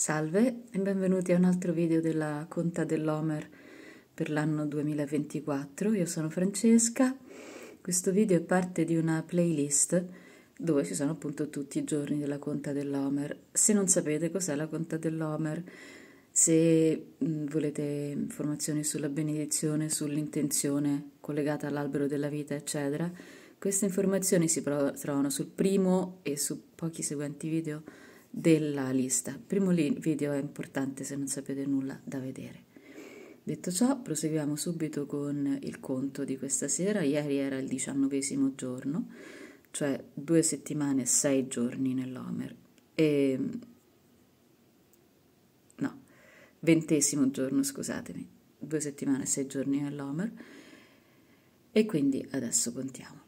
Salve e benvenuti a un altro video della Conta dell'Omer per l'anno 2024. Io sono Francesca. Questo video è parte di una playlist dove ci sono appunto tutti i giorni della Conta dell'Omer. Se non sapete cos'è la Conta dell'Omer, se mm, volete informazioni sulla benedizione, sull'intenzione collegata all'albero della vita, eccetera, queste informazioni si trovano sul primo e su pochi seguenti video della lista. Primo video è importante se non sapete nulla da vedere. Detto ciò, proseguiamo subito con il conto di questa sera. Ieri era il diciannovesimo giorno, cioè due settimane e sei giorni nell'Homer. E... Ehm, no, ventesimo giorno, scusatemi. Due settimane e sei giorni nell'Homer. E quindi adesso contiamo.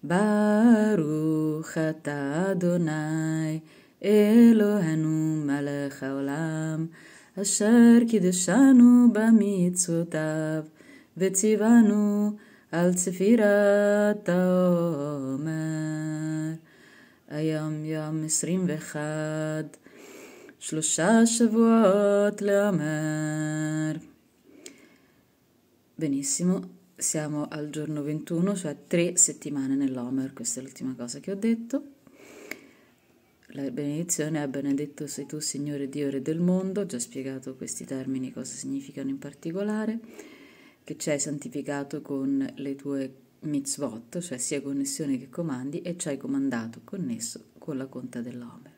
Baruch Adonai אלוהינו מלך העולם, אשר קידשנו במצוותיו, וציוונו על צפירת העומר. היום יום עשרים ואחד, שלושה שבועות לעומר. Benissimo, siamo al giorno 21, cioè tre settimane nell'Homer, questa è l'ultima cosa che ho detto. La benedizione è benedetto sei tu, Signore Dio, Re del mondo. Ho già spiegato questi termini, cosa significano in particolare. Che ci hai santificato con le tue mitzvot, cioè sia connessione che comandi, e ci hai comandato connesso con la conta dell'Omer.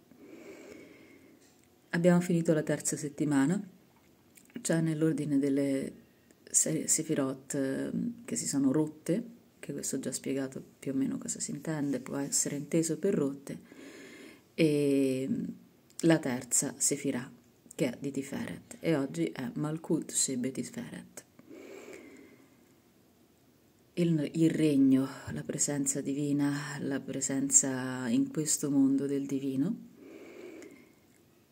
Abbiamo finito la terza settimana, cioè nell'ordine delle sefirot ehm, che si sono rotte, che questo ho già spiegato più o meno cosa si intende, può essere inteso per rotte e mm, la terza Sefirah che è di Tiferet e oggi è Malkut Shebe Tiferet. Il, il regno, la presenza divina, la presenza in questo mondo del divino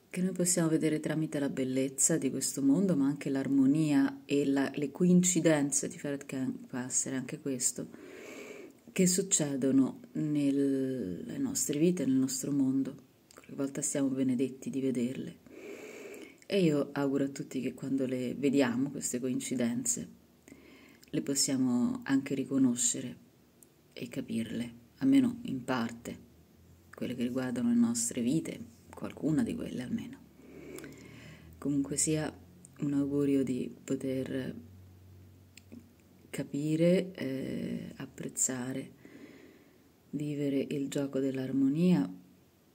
che noi possiamo vedere tramite la bellezza di questo mondo, ma anche l'armonia e la, le coincidenze di Fred Kahn può essere anche questo, che succedono nelle nostre vite, nel nostro mondo. Qualche volta siamo benedetti di vederle. E io auguro a tutti che quando le vediamo, queste coincidenze, le possiamo anche riconoscere e capirle, almeno in parte, quelle che riguardano le nostre vite, qualcuna di quelle almeno. Comunque sia un augurio di poter capire, eh, apprezzare, vivere il gioco dell'armonia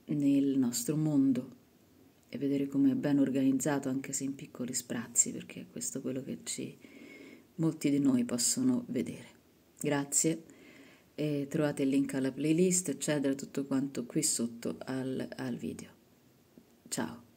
nel nostro mondo e vedere come è ben organizzato anche se in piccoli sprazzi, perché è questo quello che ci, molti di noi possono vedere. Grazie e trovate il link alla playlist, eccetera, tutto quanto qui sotto al, al video. Ciao!